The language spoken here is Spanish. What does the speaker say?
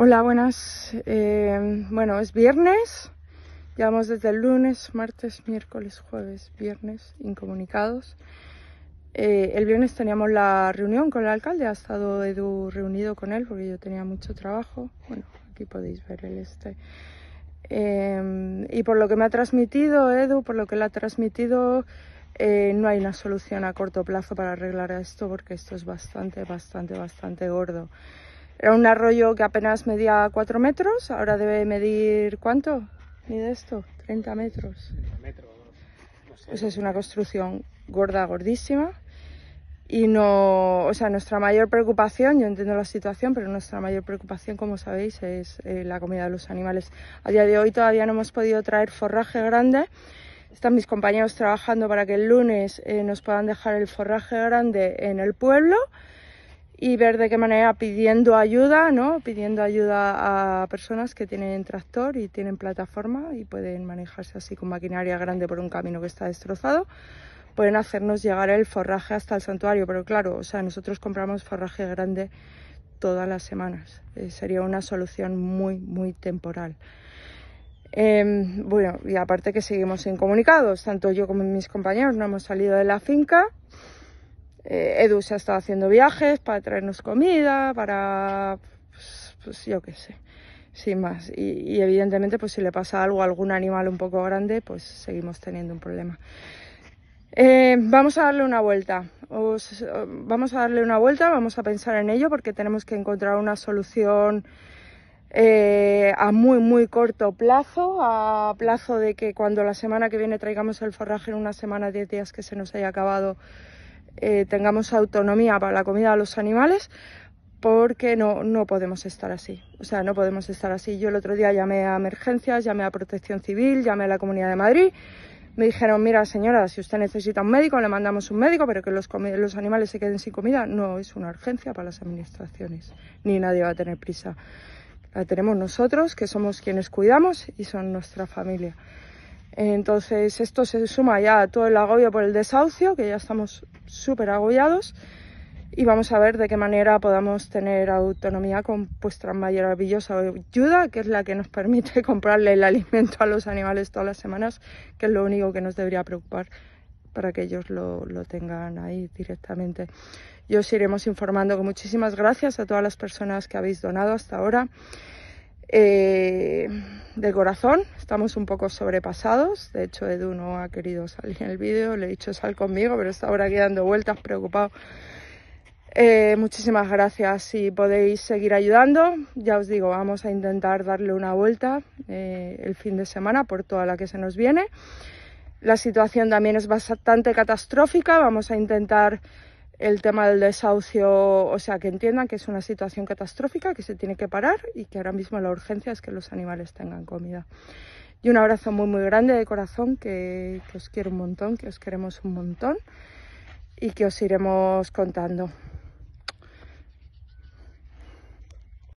Hola, buenas. Eh, bueno, es viernes. Llevamos desde el lunes, martes, miércoles, jueves, viernes, incomunicados. Eh, el viernes teníamos la reunión con el alcalde, ha estado Edu reunido con él porque yo tenía mucho trabajo. Bueno, aquí podéis ver el este. Eh, y por lo que me ha transmitido Edu, por lo que le ha transmitido, no hay una solución a corto plazo para arreglar esto porque esto es bastante, bastante, bastante gordo. Era un arroyo que apenas medía 4 metros, ahora debe medir ¿cuánto? Mide esto, 30 metros. 30 metros, pues no es una construcción gorda, gordísima. Y no, o sea, nuestra mayor preocupación, yo entiendo la situación, pero nuestra mayor preocupación, como sabéis, es eh, la comida de los animales. A día de hoy todavía no hemos podido traer forraje grande. Están mis compañeros trabajando para que el lunes eh, nos puedan dejar el forraje grande en el pueblo y ver de qué manera pidiendo ayuda, ¿no? Pidiendo ayuda a personas que tienen tractor y tienen plataforma y pueden manejarse así con maquinaria grande por un camino que está destrozado, pueden hacernos llegar el forraje hasta el santuario, pero claro, o sea, nosotros compramos forraje grande todas las semanas. Eh, sería una solución muy, muy temporal. Em, bueno, y aparte que seguimos incomunicados, tanto yo como mis compañeros no hemos salido de la finca. Eh, Edu se ha estado haciendo viajes para traernos comida, para, pues, yo qué sé, sin más. Y, evidentemente, pues si le pasa algo a algún animal un poco grande, pues seguimos teniendo un problema. Eh, vamos a darle una vuelta. vamos a darle una vuelta, vamos a pensar en ello porque tenemos que encontrar una solución eh, a muy muy corto plazo, a plazo de que cuando la semana que viene traigamos el forraje en una semana, 10 días que se nos haya acabado, eh, tengamos autonomía para la comida de los animales, porque no, no podemos estar así. O sea, no podemos estar así. Yo el otro día llamé a emergencias, llamé a Protección Civil, llamé a la Comunidad de Madrid. Me dijeron, mira señora, si usted necesita un médico, le mandamos un médico, pero que los, los animales se queden sin comida no es una urgencia para las administraciones, ni nadie va a tener prisa. La tenemos nosotros, que somos quienes cuidamos y son nuestra familia. Entonces esto se suma ya a todo el agobio por el desahucio, que ya estamos súper agobiados, y vamos a ver de qué manera podamos tener autonomía con vuestra maravillosa ayuda, que es la que nos permite comprarle el alimento a los animales todas las semanas, que es lo único que nos debería preocupar para que ellos lo, tengan ahí directamente. Yo os iremos informando. Muchísimas gracias a todas las personas que habéis donado hasta ahora. Eh, de corazón. Estamos un poco sobrepasados. De hecho, Edu no ha querido salir en el vídeo. Le he dicho sal conmigo, pero está ahora aquí dando vueltas, preocupado. Eh, muchísimas gracias. Si podéis seguir ayudando, ya os digo, vamos a intentar darle una vuelta eh, el fin de semana por toda la que se nos viene. La situación también es bastante catastrófica. Vamos a intentar el tema del desahucio, o sea, que entiendan que es una situación catastrófica, que se tiene que parar y que ahora mismo la urgencia es que los animales tengan comida. Y un abrazo muy, muy grande de corazón, que, os quiero un montón, que os queremos un montón y que os iremos contando.